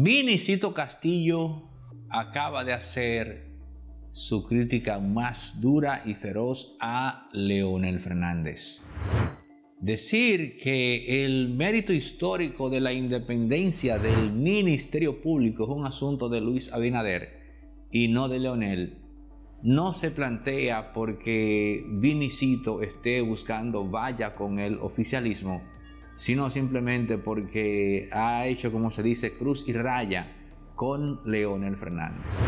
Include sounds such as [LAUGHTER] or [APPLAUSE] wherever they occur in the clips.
Vinicito Castillo acaba de hacer su crítica más dura y feroz a Leonel Fernández. Decir que el mérito histórico de la independencia del Ministerio Público es un asunto de Luis Abinader y no de Leonel no se plantea porque Vinicito esté buscando vaya con el oficialismo sino simplemente porque ha hecho, como se dice, cruz y raya con Leonel Fernández.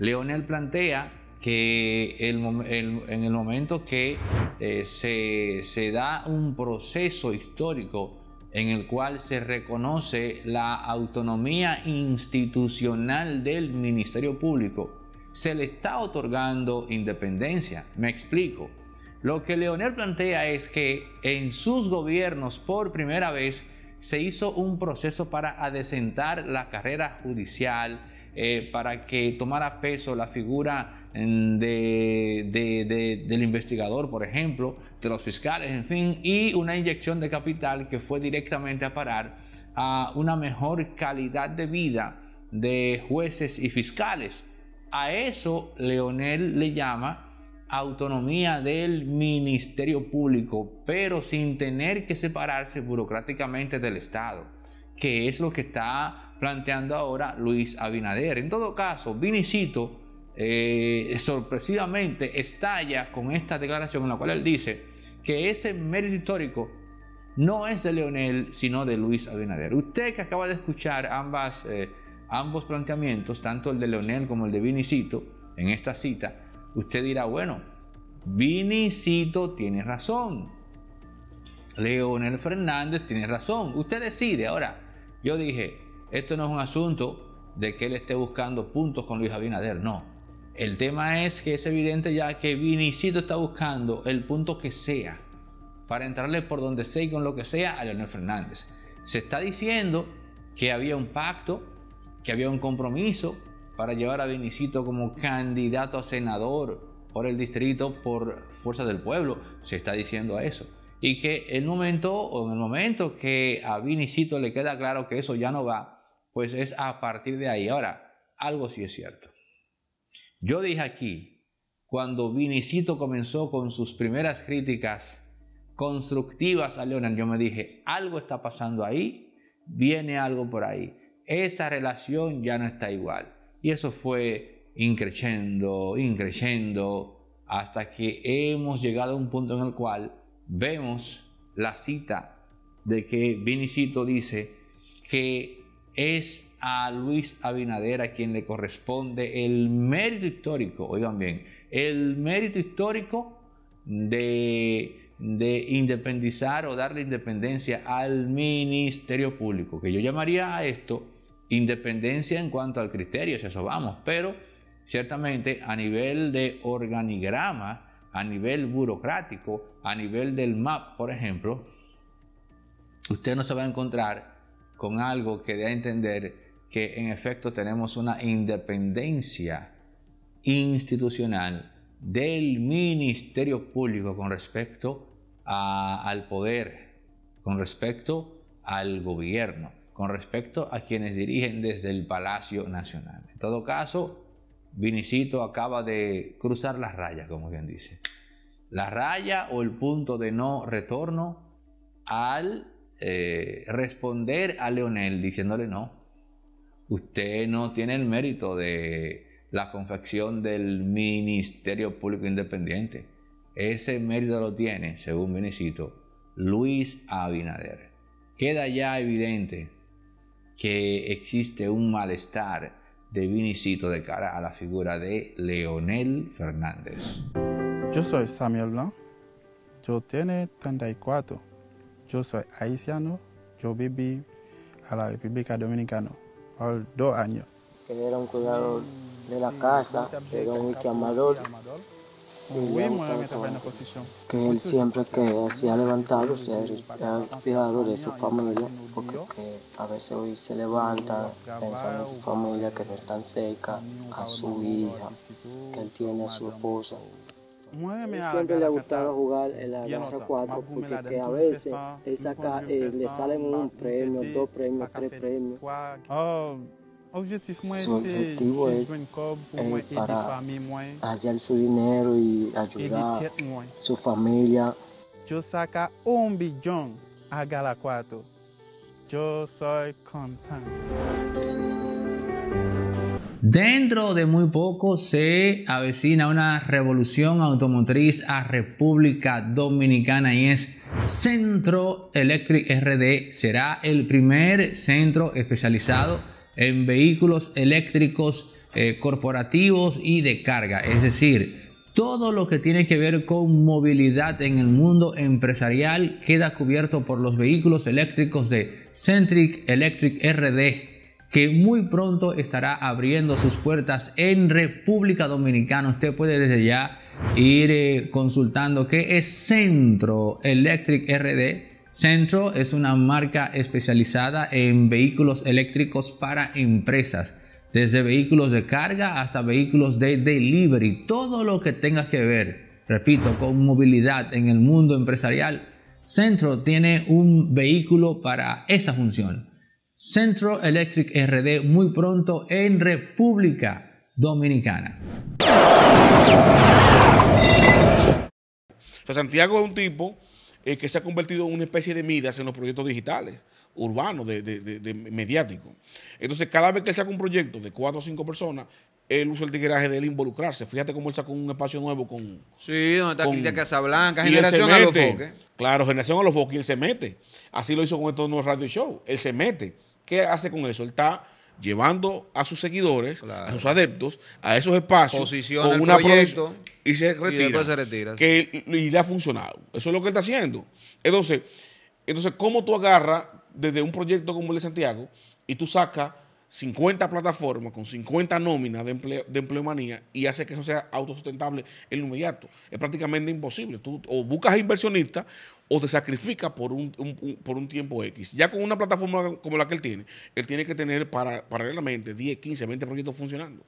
Leonel plantea que en el momento que eh, se da un proceso histórico en el cual se reconoce la autonomía institucional del Ministerio Público, se le está otorgando independencia. Me explico. Lo que Leonel plantea es que en sus gobiernos por primera vez se hizo un proceso para adecentar la carrera judicial, eh, para que tomara peso la figura mm, del investigador, por ejemplo, de los fiscales, en fin, y una inyección de capital que fue directamente a parar a una mejor calidad de vida de jueces y fiscales. A eso Leonel le llama autonomía del Ministerio Público, pero sin tener que separarse burocráticamente del Estado, que es lo que está planteando ahora Luis Abinader. En todo caso, Vinicito eh, sorpresivamente estalla con esta declaración en la cual él dice que ese mérito histórico no es de Leonel, sino de Luis Abinader. Usted que acaba de escuchar eh, ambos planteamientos, tanto el de Leonel como el de Vinicito, en esta cita, Usted dirá, bueno, Vinicito tiene razón. Leonel Fernández tiene razón. Usted decide. Ahora, yo dije, esto no es un asunto de que él esté buscando puntos con Luis Abinader. No. El tema es que es evidente ya que Vinicito está buscando el punto que sea para entrarle por donde sea y con lo que sea a Leonel Fernández. Se está diciendo que había un pacto, que había un compromiso, para llevar a Vinicito como candidato a senador por el distrito por fuerza del pueblo. Se está diciendo eso. Y que el momento, o en el momento que a Vinicito le queda claro que eso ya no va, pues es a partir de ahí. Ahora, algo sí es cierto. Yo dije aquí, cuando Vinicito comenzó con sus primeras críticas constructivas a León yo me dije, algo está pasando ahí, viene algo por ahí. Esa relación ya no está igual. Y eso fue increciendo, increciendo, hasta que hemos llegado a un punto en el cual vemos la cita de que Vinicito dice que es a Luis Abinader a quien le corresponde el mérito histórico, oigan bien, el mérito histórico de, de independizar o darle independencia al Ministerio Público, que yo llamaría a esto Independencia en cuanto al criterio, si eso vamos, pero ciertamente a nivel de organigrama, a nivel burocrático, a nivel del MAP, por ejemplo, usted no se va a encontrar con algo que dé a entender que en efecto tenemos una independencia institucional del Ministerio Público con respecto al poder, con respecto al gobierno con respecto a quienes dirigen desde el Palacio Nacional. En todo caso, Vinicito acaba de cruzar las rayas, como bien dice. La raya o el punto de no retorno al eh, responder a Leonel diciéndole no, usted no tiene el mérito de la confección del Ministerio Público Independiente. Ese mérito lo tiene, según Vinicito, Luis Abinader. Queda ya evidente que existe un malestar de Vinicito de cara a la figura de Leonel Fernández. Yo soy Samuel Blanc, yo tengo 34, yo soy haitiano, yo viví a la República Dominicana por dos que era un cuidador de la casa, era un Amador posición. Que él siempre que se ha levantado, se ha inspirado de su familia, porque a veces hoy se levanta pensando en su familia que no están seca, a su hija, que él tiene a su esposa. Siempre le ha gustado jugar el la 4 porque a veces eh, le salen un premio, dos premios, tres premios. Su objetivo es para hallar su dinero y ayudar su familia. Yo saca un billón a Gala 4. Yo soy contento. Dentro de muy poco se avecina una revolución automotriz a República Dominicana y es Centro Electric RD. Será el primer centro especializado en vehículos eléctricos eh, corporativos y de carga. Es decir, todo lo que tiene que ver con movilidad en el mundo empresarial queda cubierto por los vehículos eléctricos de Centric Electric RD que muy pronto estará abriendo sus puertas en República Dominicana. Usted puede desde ya ir eh, consultando qué es Centro Electric RD Centro es una marca especializada en vehículos eléctricos para empresas, desde vehículos de carga hasta vehículos de delivery, todo lo que tenga que ver, repito, con movilidad en el mundo empresarial. Centro tiene un vehículo para esa función. Centro Electric RD muy pronto en República Dominicana. Santiago es un tipo eh, que se ha convertido en una especie de Midas en los proyectos digitales, urbanos, de, de, mediáticos. Entonces, cada vez que él saca un proyecto de cuatro o cinco personas, él usa el tigreaje de él involucrarse. Fíjate cómo él sacó un espacio nuevo con. Sí, donde está Quintia Casablanca, Generación a los Foques. Claro, Generación a los Foques, y él se mete. Así lo hizo con estos nuevos radio shows. Él se mete. ¿Qué hace con eso? Él está llevando a sus seguidores, a sus adeptos, a esos espacios con una proyecto y se retira. Y que, le ha funcionado. Eso es lo que está haciendo. Entonces, entonces ¿cómo tú agarras desde un proyecto como el de Santiago y tú sacas 50 plataformas con 50 nóminas de, empleo, de empleomanía y hace que eso sea autosustentable en inmediato. Es prácticamente imposible. Tú o buscas inversionistas o te sacrificas por un, por un tiempo X. Ya con una plataforma como la que él tiene, él tiene que tener paralelamente 10, 15, 20 proyectos funcionando.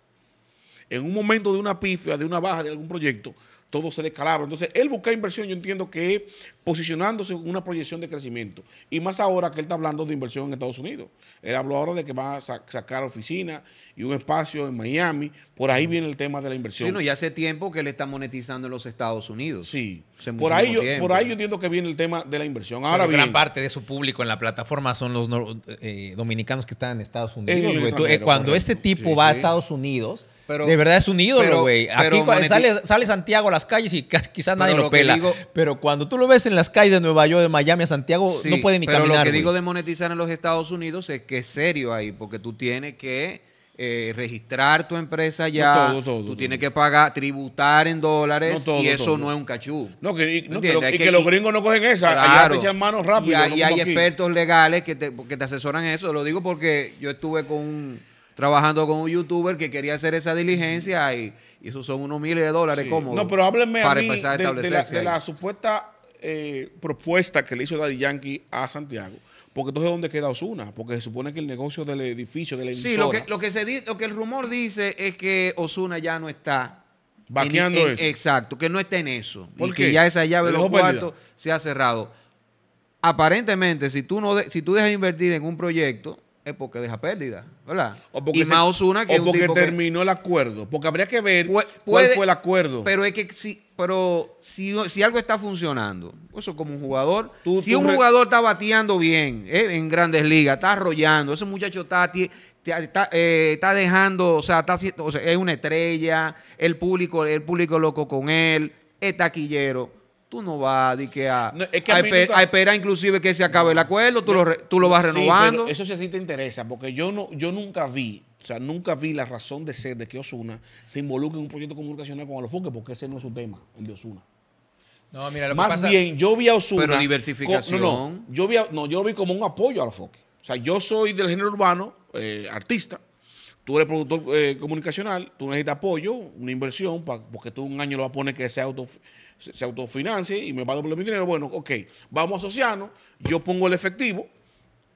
En un momento de una pifia, de una baja de algún proyecto, todo se descalabra. Entonces, él busca inversión, yo entiendo que posicionándose en una proyección de crecimiento. Y más ahora que él está hablando de inversión en Estados Unidos. Él habló ahora de que va a sacar oficina y un espacio en Miami. Por ahí viene el tema de la inversión. Sí, no, y hace tiempo que él está monetizando en los Estados Unidos. Sí. por ahí, yo, por ahí yo entiendo que viene el tema de la inversión. Ahora bien, gran parte de su público en la plataforma son los eh, dominicanos que están en Estados Unidos. Eh, cuando este tipo va a Estados Unidos, de verdad es un ídolo, güey. Aquí sale, sale Santiago a las calles y quizás nadie lo, pela. pero cuando tú lo ves en las calles de Nueva York, de Miami, a Santiago, no puede ni pero Lo que digo de monetizar en los Estados Unidos es que es serio ahí, porque tú tienes que eh, registrar tu empresa ya, tú tienes que pagar, tributar en dólares y eso no es un cachú. No, que, y, que, los gringos no cogen esa, te echan manos rápido. Y, hay expertos legales que te asesoran eso, lo digo porque yo estuve con un trabajando con un youtuber que quería hacer esa diligencia y, esos son unos miles de dólares ¿cómo? No, pero háblenme para empezar a de, de, la, supuesta eh, propuesta que le hizo Daddy Yankee a Santiago. Porque entonces, ¿dónde queda Osuna? Porque se supone que el negocio del edificio, de la emisora... Sí, lo que, lo que, se que el rumor dice es que Osuna ya no está... Vaqueando eso. Exacto, que no está en eso. Porque ya esa llave de los cuartos se ha cerrado aparentemente, si tú, no si tú dejas invertir en un proyecto, es porque deja pérdida, ¿verdad? O porque y que o terminó el acuerdo, porque habría que ver cuál fue el acuerdo. Pero es que si, pero si, algo está funcionando, pues eso como un jugador, si un jugador está bateando bien eh, en Grandes Ligas, está arrollando, ese muchacho está eh, está, dejando, o sea, está, o es una estrella, el público, el público loco con él, es taquillero. Tú no vas a, diquear, esperar inclusive que se acabe el acuerdo, tú, lo, vas renovando. eso sí, te interesa, porque yo, no, yo nunca vi o sea, nunca vi la razón de ser de que Osuna se involucre en un proyecto comunicacional con Alofoque, porque ese no es su tema, el de Osuna. No, mira, lo Más que pasa, bien, yo vi a Osuna. Pero diversificación. no, yo no, yo lo vi como un apoyo a Alofoque. O sea, yo soy del género urbano, eh, artista, Tú eres productor eh, comunicacional, tú necesitas apoyo, una inversión, porque tú un año lo vas a poner que se, auto, autofinancie y me va a devolver mi dinero. Bueno, ok, vamos a asociarnos, yo pongo el efectivo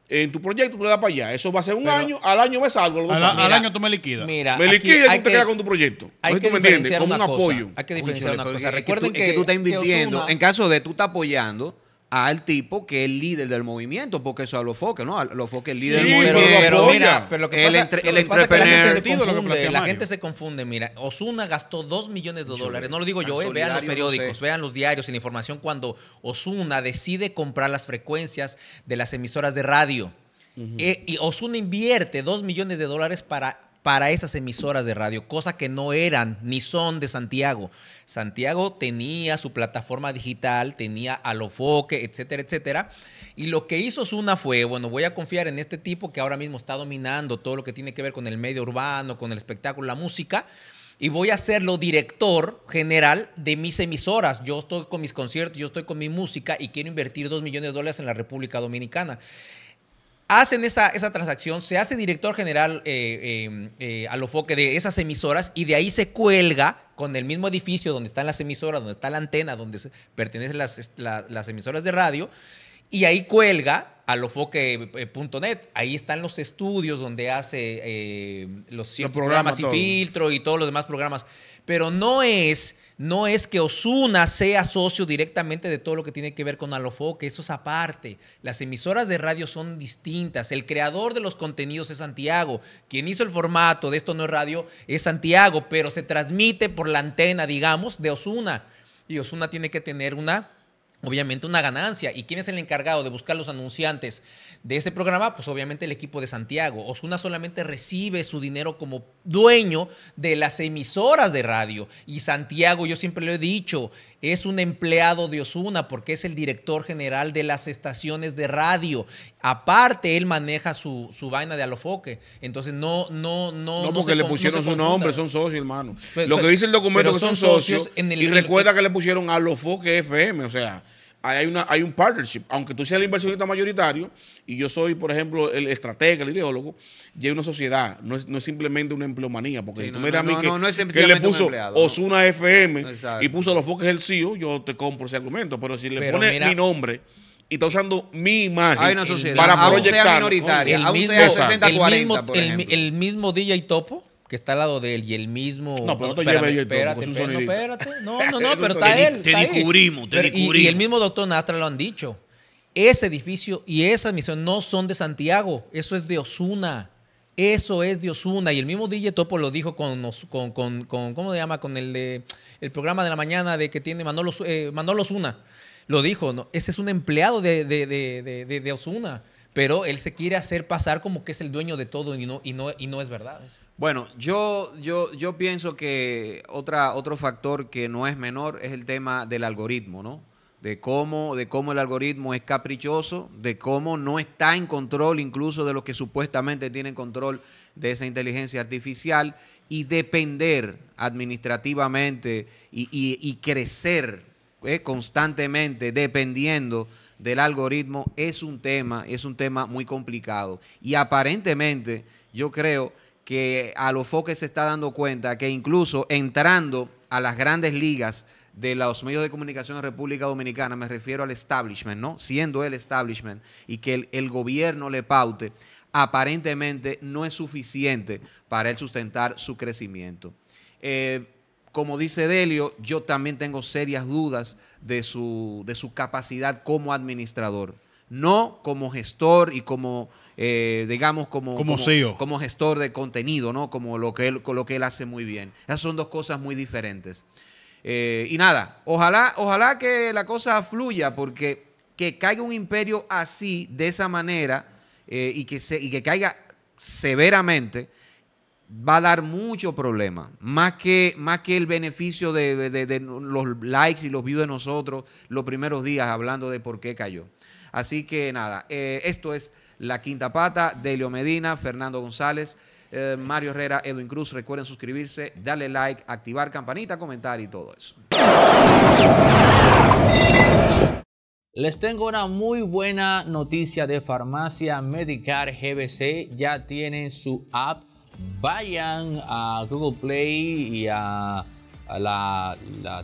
en tu proyecto, tú le das para allá. Eso va a ser un año, al año me salgo. al, año tú me liquidas. Mira, me liquidas y tú te quedas con tu proyecto. Hay que tú me entiendes, como un apoyo. Hay que diferenciar una cosa. Recuerden que, tú estás invirtiendo, en caso de tú estás apoyando al tipo que es líder del movimiento, porque eso a los foques, ¿no? A los foques el líder del movimiento. Pero, mira, pero que pasa, la gente se confunde. mira. Osuna gastó 2 millones de dólares. No lo digo yo, eh, vean los periódicos, vean los diarios en información cuando Osuna decide comprar las frecuencias de las emisoras de radio. Eh, y Osuna invierte 2 millones de dólares para para esas emisoras de radio, cosa que no eran ni son de Santiago. Santiago tenía su plataforma digital, tenía Alofoque, etcétera, etcétera. Y lo que hizo Zuna fue, bueno, voy a confiar en este tipo que ahora mismo está dominando todo lo que tiene que ver con el medio urbano, con el espectáculo, la música y voy a hacerlo director general de mis emisoras. Yo estoy con mis conciertos, yo estoy con mi música y quiero invertir dos millones de dólares en la República Dominicana hacen esa, esa transacción, se hace director general eh, eh, eh a lo de esas emisoras y de ahí se cuelga con el mismo edificio donde están las emisoras, donde está la antena, donde pertenecen las, emisoras de radio, y ahí cuelga a lofoque.net. Eh, ahí están los estudios donde hace eh, los, programas, y filtro y todos los demás programas. Pero no es no es que Osuna sea socio directamente de todo lo que tiene que ver con Alofoque, eso es aparte. Las emisoras de radio son distintas. El creador de los contenidos es Santiago. Quien hizo el formato de Esto No es Radio es Santiago, pero se transmite por la antena, digamos, de Osuna. Y Osuna tiene que tener una obviamente una ganancia. ¿Y quién es el encargado de buscar los anunciantes de ese programa? Pues obviamente el equipo de Santiago. Osuna solamente recibe su dinero como dueño de las emisoras de radio. Y Santiago, yo siempre lo he dicho, es un empleado de Osuna porque es el director general de las estaciones de radio. Aparte, él maneja su, vaina de alofoque. Entonces, no, no, no. No, porque le pusieron su nombre, son socios, hermano. Pues, Lo que pues, dice el documento es que son, socios. y recuerda que le pusieron alofoque FM, o sea hay, hay un partnership. Aunque tú seas el inversionista mayoritario y yo soy, por ejemplo, el estratega, el ideólogo, y hay una sociedad, no es, no es simplemente una empleomanía. Porque si tú miras a mí que, le puso Osuna FM y puso los foques del CEO yo te compro ese argumento. Pero si le pones mi nombre y está usando mi imagen para proyectar. minoritaria, el, mismo, sea 60, el mismo DJ Topo que está al lado de él y el mismo. No, pero no pues, espérate, No, [LAUGHS] no, no, pero está él. Te descubrimos, te descubrimos. Y, el mismo doctor Nastra lo han dicho. Ese edificio y esa misión no son de Santiago, eso es de Osuna. Eso es de Osuna. Y el mismo DJ Topo lo dijo con, con, ¿cómo se llama? Con el, de, el programa de la mañana de que tiene Manolo, eh, Osuna. Lo dijo, ¿no? ese es un empleado de, de, de, de Osuna pero él se quiere hacer pasar como que es el dueño de todo y no, y no, y no es verdad. Bueno, yo, yo, yo pienso que otra, otro factor que no es menor es el tema del algoritmo, ¿no? De cómo, de cómo el algoritmo es caprichoso, de cómo no está en control incluso de los que supuestamente tienen control de esa inteligencia artificial y depender administrativamente y, crecer eh, constantemente dependiendo del algoritmo es un tema, es un tema muy complicado. Y aparentemente yo creo que a los foques se está dando cuenta que incluso entrando a las grandes ligas de los medios de comunicación de República Dominicana, me refiero al establishment, ¿no? Siendo el establishment y que el, gobierno le paute, aparentemente no es suficiente para él sustentar su crecimiento. Eh, como dice Delio, yo también tengo serias dudas de su, capacidad como administrador. No como gestor y como, eh, digamos, como, como, como, e como, gestor de contenido, ¿no? Como lo que, él, lo que él hace muy bien. Esas son dos cosas muy diferentes. Eh, y nada, ojalá, ojalá que la cosa fluya, porque que caiga un imperio así, de esa manera, eh, y, que y que caiga severamente, va a dar mucho problema. Más que, más que el beneficio de, los likes y los views de nosotros los primeros días hablando de por qué cayó. Así que nada, eh, esto es La Quinta Pata, Delio Medina, Fernando González, eh, Mario Herrera, Edwin Cruz. Recuerden suscribirse, darle like, activar campanita, comentar y todo eso. Les tengo una muy buena noticia de Farmacia Medicar GBC. Ya tienen su app vayan a Google Play y a, la,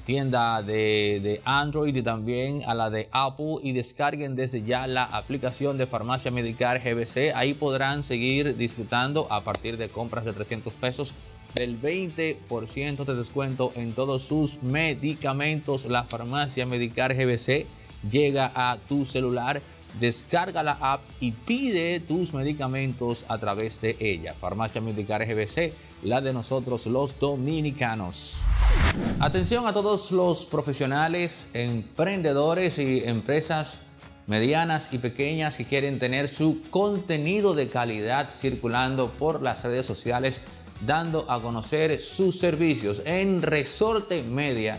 tienda de, Android y también a la de Apple y descarguen desde ya la aplicación de Farmacia Medicar GBC. Ahí podrán seguir disfrutando a partir de compras de 300 pesos del 20% de descuento en todos sus medicamentos. La Farmacia Medicar GBC llega a tu celular Descarga la app y pide tus medicamentos a través de ella. Farmacia Medical GBC, la de nosotros los dominicanos. Atención a todos los profesionales, emprendedores y empresas medianas y pequeñas que quieren tener su contenido de calidad circulando por las redes sociales, dando a conocer sus servicios en Resorte Media